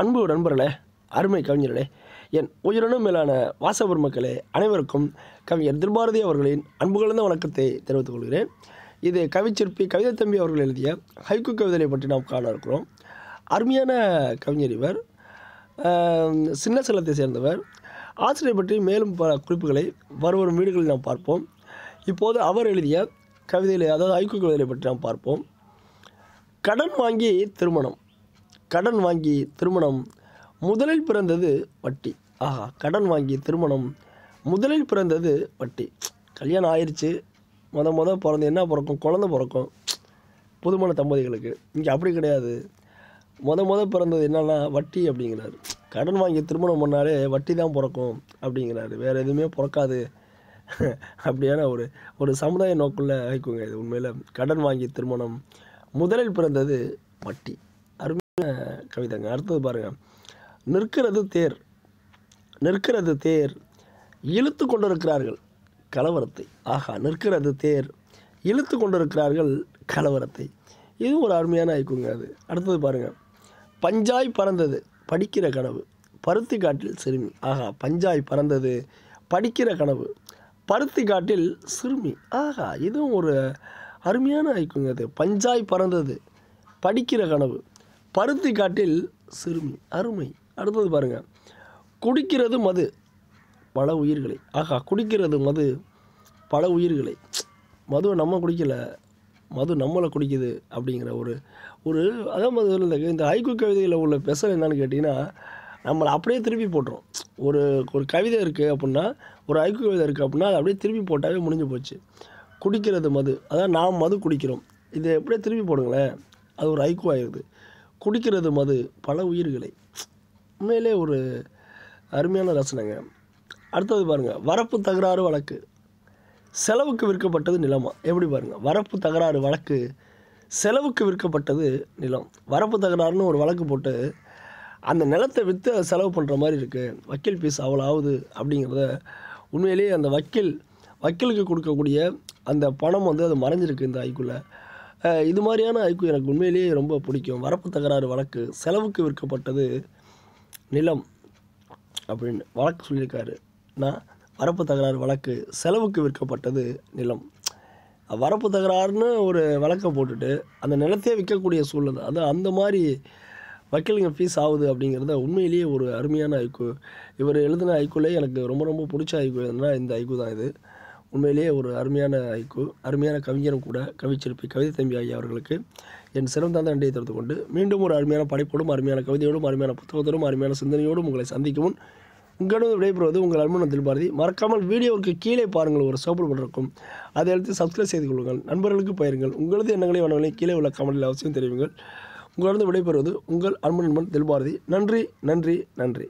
அன்பு நண்பர்களே அருமை கவிஞர்களே என் உயிரினும் மேலான வாசகர் மக்களே அனைவருக்கும் கவிஞர் திருபாரதி அவர்களின் அன்பு கலந்த வணக்கத்தை தெரிவித்துக் கொள்கிறேன் இது கவிச்சிற்பி கவிதை தம்பி அவர்கள் எழுதிய ஹைக்கு கவிதையை பற்றி நாம் காண இருக்கிறோம் அருமையான கவிஞர் இவர் சின்ன செல்லத்தை சேர்ந்தவர் ஆசிரியர் பற்றி மேலும் பல குறிப்புகளை வருவரும் வீடுகளில் நாம் பார்ப்போம் இப்போது அவர் எழுதிய கவிதையில் அதாவது ஐக்கு கவிதையை பற்றி நாம் பார்ப்போம் கடன் வாங்கி திருமணம் கடன் வாங்கி திருமணம் முதலில் பிறந்தது வட்டி ஆஹா கடன் வாங்கி திருமணம் முதலில் பிறந்தது வட்டி கல்யாணம் ஆயிடுச்சு மொத மொதல் பிறந்து என்ன பிறக்கும் குழந்த பிறக்கும் புதுமண தம்பதிகளுக்கு இங்கே அப்படி கிடையாது மொத மொதல் பிறந்தது என்னென்னா வட்டி அப்படிங்கிறாரு கடன் வாங்கி திருமணம் பண்ணாலே வட்டி தான் பிறக்கும் அப்படிங்கிறாரு வேறு எதுவுமே பிறக்காது அப்படியான ஒரு ஒரு சமுதாய நோக்குள்ளே வைக்குங்க இது உண்மையில் கடன் வாங்கி திருமணம் முதலில் பிறந்தது வட்டி கவிதைங்க அடுத்தது பாருங்கள் நிற்கிறது தேர் நிற்கிறது தேர் இழுத்து கொண்டிருக்கிறார்கள் கலவரத்தை ஆஹா நிற்கிறது தேர் இழுத்து கொண்டிருக்கிறார்கள் கலவரத்தை இது ஒரு அருமையான ஐக்குங்க அது அடுத்தது பாருங்கள் பஞ்சாய் பறந்தது படிக்கிற கனவு பருத்தி காட்டில் சிறுமி ஆஹா பஞ்சாய் பறந்தது படிக்கிற கனவு பருத்தி காட்டில் சிறுமி ஆஹா இதுவும் ஒரு அருமையான ஐக்குங்க அது பஞ்சாய் பறந்தது படிக்கிற கனவு பருத்தி காட்டில் சிறுமி அருமை அடுத்தது பாருங்கள் குடிக்கிறது மது பல உயிர்களை ஆகா குடிக்கிறது மது பல உயிர்களை மதுவை நம்ம குடிக்கலை மது நம்மளை குடிக்குது அப்படிங்கிற ஒரு ஒரு அதே மாதிரி இந்த இந்த ஐக்கு கவிதையில் உள்ள பெசல் என்னான்னு கேட்டிங்கன்னா நம்மளை அப்படியே திருப்பி போட்டுரும் ஒரு ஒரு கவிதை இருக்குது அப்படின்னா ஒரு ஐக்கு கவிதை இருக்குது அப்படின்னா அதை அப்படியே திருப்பி போட்டாவே முடிஞ்சு போச்சு குடிக்கிறது மது அதான் நாம் மது குடிக்கிறோம் இதை எப்படியே திருப்பி போடுங்களேன் அது ஒரு ஐக்கு ஆயிடுது குடிக்கிறது மது பல உயிர்களை உண்மையிலே ஒரு அருமையான ரசனைங்க அடுத்தது பாருங்கள் வரப்பு தகராறு வழக்கு செலவுக்கு விற்கப்பட்டது நிலமா எப்படி பாருங்கள் வரப்பு தகராறு வழக்கு செலவுக்கு விற்கப்பட்டது நிலம் வரப்பு தகராறுன்னு ஒரு வழக்கு போட்டு அந்த நிலத்தை விற்று அதை செலவு பண்ணுற மாதிரி இருக்குது வக்கீல் ஃபீஸ் அவ்வளோ ஆகுது அப்படிங்கிறத உண்மையிலேயே அந்த வக்கீல் வக்கீலுக்கு கொடுக்கக்கூடிய அந்த பணம் வந்து அது மறைஞ்சிருக்கு இந்த ஐக்குள்ளே இது மாதிரியான ஐக்கு எனக்கு உண்மையிலேயே ரொம்ப பிடிக்கும் வரப்பு தகராறு வழக்கு செலவுக்கு விற்கப்பட்டது நிலம் அப்படின்னு வழக்கு சொல்லியிருக்காரு நான் வரப்பு தகராறு வழக்கு செலவுக்கு விற்கப்பட்டது நிலம் வரப்பு தகராறுன்னு ஒரு வழக்கை போட்டுட்டு அந்த நிலத்தையே விற்கக்கூடிய சூழ்நிலை அது அந்த மாதிரி வக்கீலுங்க ஃபீஸ் ஆகுது அப்படிங்கிறத உண்மையிலேயே ஒரு அருமையான ஐக்கு இவர் எழுதின ஐக்குள்ளே எனக்கு ரொம்ப ரொம்ப பிடிச்ச ஐக்கு எதுனா இந்த ஐக்கு தான் இது உண்மையிலேயே ஒரு அருமையான ஐக்கு அருமையான கவிஞரும் கூட கவிச்சிருப்பி கவிதை தம்பி ஐயா அவர்களுக்கு என் சிறந்தாந்த நன்றியை தொடர்ந்து கொண்டு மீண்டும் ஒரு அருமையான படைப்போடும் அருமையான கவிதையோடும் அருமையான புத்தகத்தோடும் அருமையான சிந்தனையோடும் உங்களை சந்திக்கும் முன் உங்களோட விடைபெறுவது உங்கள் அன்பனத்தில் பாரதி மறக்காமல் வீடியோவுக்கு கீழே பாருங்கள் ஒரு சோப்பு இருக்கும் அதை எடுத்து சப்ஸ்கிரைப் செய்து கொள்ளுங்கள் நண்பர்களுக்கு பயிருங்கள் உங்களது எண்ணங்களை வணங்களை கீழே உள்ள கமலில் அவசியம் தெரிவிங்கள் உங்களது விடைபெறுவது உங்கள் அன்பு நண்பன் தில்பாரதி நன்றி நன்றி நன்றி